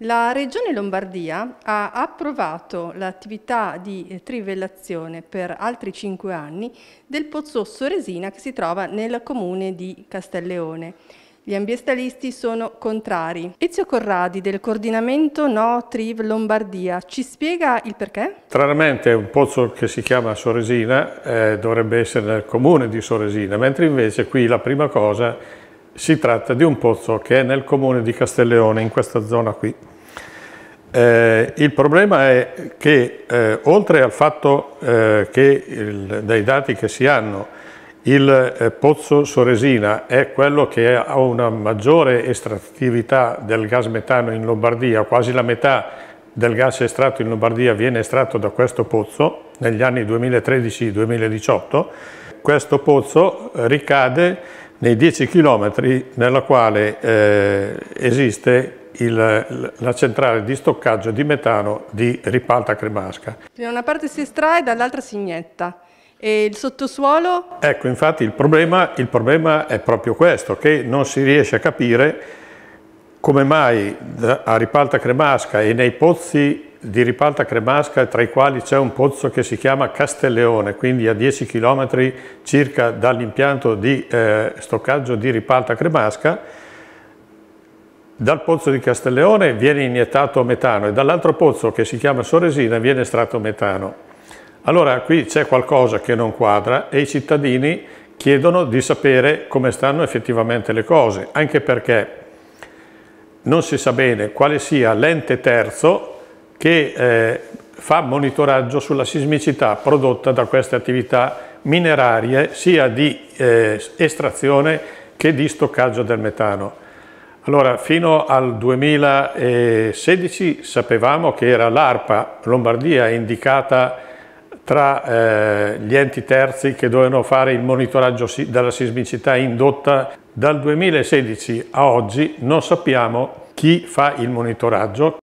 La Regione Lombardia ha approvato l'attività di eh, trivellazione per altri cinque anni del pozzo Soresina che si trova nel comune di Castelleone. Gli ambientalisti sono contrari. Ezio Corradi del coordinamento No Triv Lombardia ci spiega il perché? Stranamente un pozzo che si chiama Soresina eh, dovrebbe essere nel comune di Soresina, mentre invece qui la prima cosa è si tratta di un pozzo che è nel comune di Castelleone, in questa zona qui. Eh, il problema è che eh, oltre al fatto eh, che il, dai dati che si hanno il eh, pozzo Soresina è quello che ha una maggiore estrattività del gas metano in Lombardia, quasi la metà del gas estratto in Lombardia viene estratto da questo pozzo negli anni 2013-2018. Questo pozzo ricade nei 10 km nella quale eh, esiste il, la centrale di stoccaggio di metano di Ripalta Cremasca. Da una parte si estrae, dall'altra si inietta. E il sottosuolo? Ecco, infatti il problema, il problema è proprio questo, che non si riesce a capire come mai a Ripalta Cremasca e nei pozzi di Ripalta Cremasca, tra i quali c'è un pozzo che si chiama Castelleone, quindi a 10 km circa dall'impianto di eh, stoccaggio di Ripalta Cremasca. Dal pozzo di Castelleone viene iniettato metano e dall'altro pozzo che si chiama Soresina viene estratto metano. Allora qui c'è qualcosa che non quadra e i cittadini chiedono di sapere come stanno effettivamente le cose, anche perché non si sa bene quale sia l'ente terzo che eh, fa monitoraggio sulla sismicità prodotta da queste attività minerarie sia di eh, estrazione che di stoccaggio del metano. Allora, fino al 2016 sapevamo che era l'ARPA Lombardia indicata tra eh, gli enti terzi che dovevano fare il monitoraggio della sismicità indotta. Dal 2016 a oggi non sappiamo chi fa il monitoraggio.